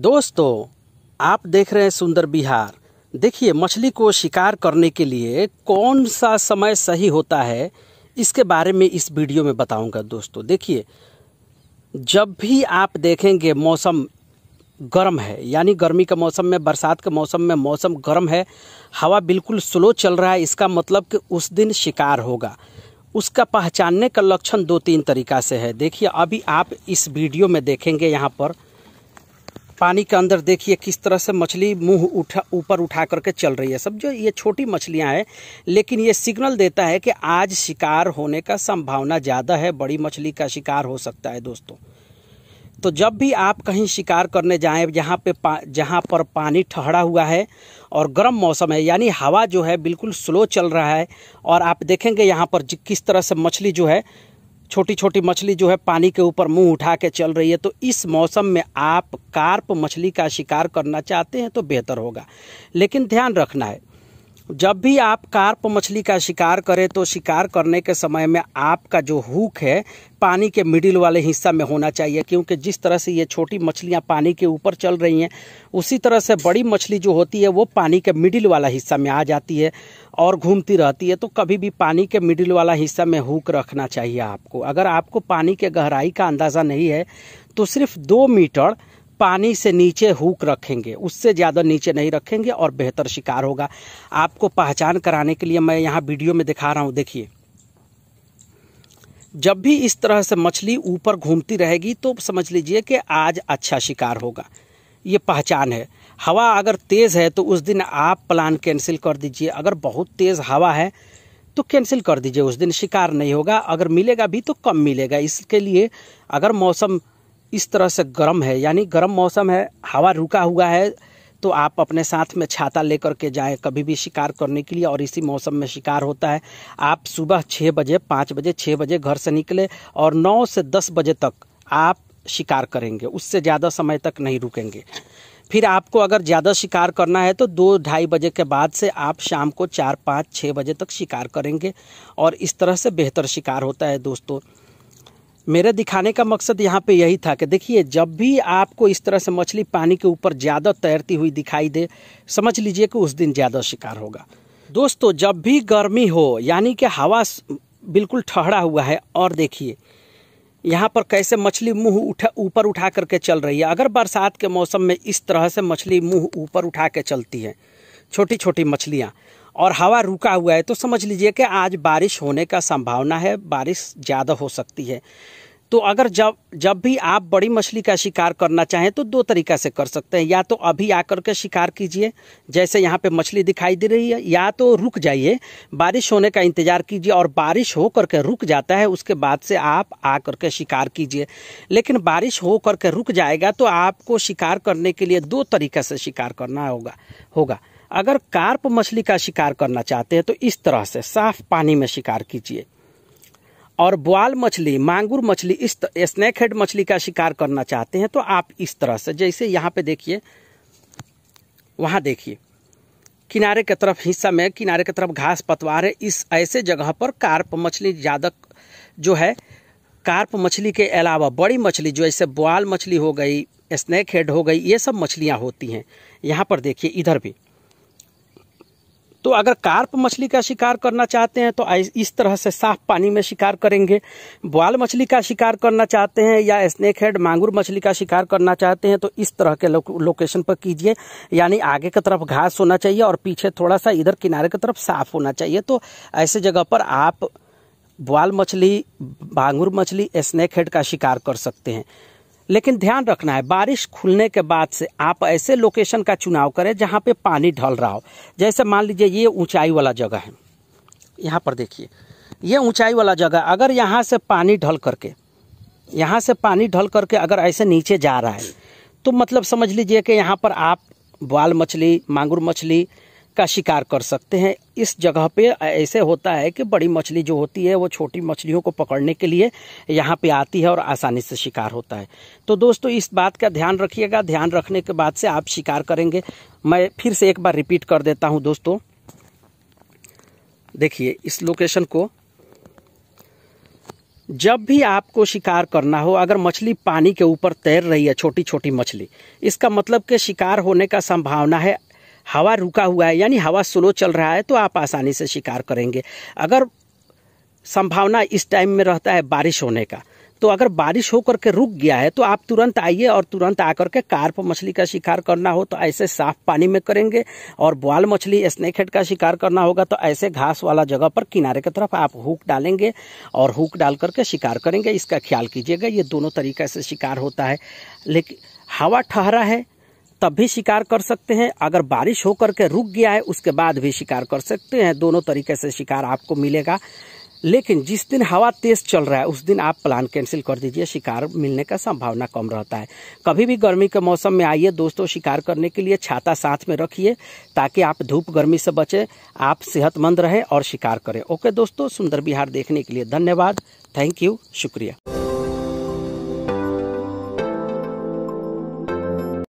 दोस्तों आप देख रहे हैं सुंदर बिहार देखिए मछली को शिकार करने के लिए कौन सा समय सही होता है इसके बारे में इस वीडियो में बताऊंगा दोस्तों देखिए जब भी आप देखेंगे मौसम गर्म है यानी गर्मी के मौसम में बरसात के मौसम में मौसम गर्म है हवा बिल्कुल स्लो चल रहा है इसका मतलब कि उस दिन शिकार होगा उसका पहचानने का लक्षण दो तीन तरीका से है देखिए अभी आप इस वीडियो में देखेंगे यहाँ पर पानी के अंदर देखिए किस तरह से मछली मुंह उठा ऊपर उठा करके चल रही है सब जो ये छोटी मछलियां हैं लेकिन ये सिग्नल देता है कि आज शिकार होने का संभावना ज़्यादा है बड़ी मछली का शिकार हो सकता है दोस्तों तो जब भी आप कहीं शिकार करने जाएं जहाँ पे पा जहाँ पर पानी ठहरा हुआ है और गर्म मौसम है यानी हवा जो है बिल्कुल स्लो चल रहा है और आप देखेंगे यहाँ पर किस तरह से मछली जो है छोटी छोटी मछली जो है पानी के ऊपर मुंह उठा के चल रही है तो इस मौसम में आप कार्प मछली का शिकार करना चाहते हैं तो बेहतर होगा लेकिन ध्यान रखना है जब भी आप कार्प मछली का शिकार करें तो शिकार करने के समय में आपका जो हुक है पानी के मिडिल वाले हिस्सा में होना चाहिए क्योंकि जिस तरह से ये छोटी मछलियाँ पानी के ऊपर चल रही हैं उसी तरह से बड़ी मछली जो होती है वो पानी के मिडिल वाला हिस्सा में आ जाती है और घूमती रहती है तो कभी भी पानी के मिडिल वाला हिस्सा में हुक रखना चाहिए आपको अगर आपको पानी के गहराई का अंदाज़ा नहीं है तो सिर्फ दो मीटर पानी से नीचे हुक रखेंगे उससे ज़्यादा नीचे नहीं रखेंगे और बेहतर शिकार होगा आपको पहचान कराने के लिए मैं यहाँ वीडियो में दिखा रहा हूँ देखिए जब भी इस तरह से मछली ऊपर घूमती रहेगी तो समझ लीजिए कि आज अच्छा शिकार होगा ये पहचान है हवा अगर तेज़ है तो उस दिन आप प्लान कैंसिल कर दीजिए अगर बहुत तेज़ हवा है तो कैंसिल कर दीजिए उस दिन शिकार नहीं होगा अगर मिलेगा भी तो कम मिलेगा इसके लिए अगर मौसम इस तरह से गर्म है यानी गर्म मौसम है हवा रुका हुआ है तो आप अपने साथ में छाता लेकर के जाएं कभी भी शिकार करने के लिए और इसी मौसम में शिकार होता है आप सुबह छः बजे पाँच बजे छः बजे घर से निकले और नौ से दस बजे तक आप शिकार करेंगे उससे ज़्यादा समय तक नहीं रुकेंगे फिर आपको अगर ज़्यादा शिकार करना है तो दो ढाई बजे के बाद से आप शाम को चार पाँच छः बजे तक शिकार करेंगे और इस तरह से बेहतर शिकार होता है दोस्तों मेरे दिखाने का मकसद यहाँ पे यही था कि देखिए जब भी आपको इस तरह से मछली पानी के ऊपर ज़्यादा तैरती हुई दिखाई दे समझ लीजिए कि उस दिन ज़्यादा शिकार होगा दोस्तों जब भी गर्मी हो यानी कि हवा बिल्कुल ठहरा हुआ है और देखिए यहाँ पर कैसे मछली मुंह उठा ऊपर उठा करके चल रही है अगर बरसात के मौसम में इस तरह से मछली मुंह ऊपर उठा के चलती है छोटी छोटी मछलियाँ और हवा रुका हुआ है तो समझ लीजिए कि आज बारिश होने का संभावना है बारिश ज़्यादा हो सकती है तो अगर जब जब भी आप बड़ी मछली का शिकार करना चाहें तो दो तरीका से कर सकते हैं या तो अभी आकर के शिकार कीजिए जैसे यहाँ पे मछली दिखाई दे रही है या तो रुक जाइए बारिश होने का इंतज़ार कीजिए और बारिश हो करके रुक जाता है उसके बाद से आप आ के शिकार कीजिए लेकिन बारिश हो करके रुक जाएगा तो आपको शिकार करने के लिए दो तरीके से शिकार करना होगा होगा अगर कार्प मछली का शिकार करना चाहते हैं तो इस तरह से साफ पानी में शिकार कीजिए और बुआल मछली मांगुर मछली इस स्नैक हेड मछली का शिकार करना चाहते हैं तो आप इस तरह से जैसे यहाँ पे देखिए वहाँ देखिए किनारे की तरफ हिस्सा में किनारे की तरफ घास पतवार है इस ऐसे जगह पर कार्प मछली ज़्यादा जो है कार्प मछली के अलावा बड़ी मछली जो ऐसे बुआल मछली हो गई स्नैक हेड हो गई ये सब मछलियाँ होती हैं यहाँ पर देखिए इधर भी तो अगर कार्प मछली का शिकार करना चाहते हैं तो इस तरह से साफ पानी में शिकार करेंगे बॉल मछली का शिकार करना चाहते हैं या स्नेक हेड मांगुर मछली का शिकार करना चाहते हैं तो इस तरह के लो, लोकेशन पर कीजिए यानी आगे की तरफ घास होना चाहिए और पीछे थोड़ा सा इधर किनारे की तरफ साफ होना चाहिए तो ऐसे जगह पर आप बॉल मछली भांगुर मछली स्नेक हेड का शिकार कर सकते हैं लेकिन ध्यान रखना है बारिश खुलने के बाद से आप ऐसे लोकेशन का चुनाव करें जहाँ पे पानी ढल रहा हो जैसे मान लीजिए ये ऊंचाई वाला जगह है यहाँ पर देखिए ये ऊंचाई वाला जगह अगर यहाँ से पानी ढल करके यहाँ से पानी ढल करके अगर ऐसे नीचे जा रहा है तो मतलब समझ लीजिए कि यहाँ पर आप बाल मछली मांगुर मछली का शिकार कर सकते हैं इस जगह पे ऐसे होता है कि बड़ी मछली जो होती है वो छोटी मछलियों को पकड़ने के लिए यहाँ पे आती है और आसानी से शिकार होता है तो दोस्तों इस बात का ध्यान रखिएगा ध्यान रखने के बाद से आप शिकार करेंगे मैं फिर से एक बार रिपीट कर देता हूँ दोस्तों देखिए इस लोकेशन को जब भी आपको शिकार करना हो अगर मछली पानी के ऊपर तैर रही है छोटी छोटी मछली इसका मतलब कि शिकार होने का संभावना है हवा रुका हुआ है यानी हवा स्लो चल रहा है तो आप आसानी से शिकार करेंगे अगर संभावना इस टाइम में रहता है बारिश होने का तो अगर बारिश होकर के रुक गया है तो आप तुरंत आइए और तुरंत आकर के कार्प मछली का शिकार करना हो तो ऐसे साफ पानी में करेंगे और बॉल मछली स्नेक हेड का शिकार करना होगा तो ऐसे घास वाला जगह पर किनारे की तरफ आप हुक डालेंगे और हुक डाल करके शिकार करेंगे इसका ख्याल कीजिएगा ये दोनों तरीके से शिकार होता है लेकिन हवा ठहरा है तब भी शिकार कर सकते हैं अगर बारिश होकर के रुक गया है उसके बाद भी शिकार कर सकते हैं दोनों तरीके से शिकार आपको मिलेगा लेकिन जिस दिन हवा तेज चल रहा है उस दिन आप प्लान कैंसिल कर दीजिए शिकार मिलने का संभावना कम रहता है कभी भी गर्मी के मौसम में आइए दोस्तों शिकार करने के लिए छाता साथ में रखिए ताकि आप धूप गर्मी से बचें आप सेहतमंद रहें और शिकार करें ओके दोस्तों सुंदर बिहार देखने के लिए धन्यवाद थैंक यू शुक्रिया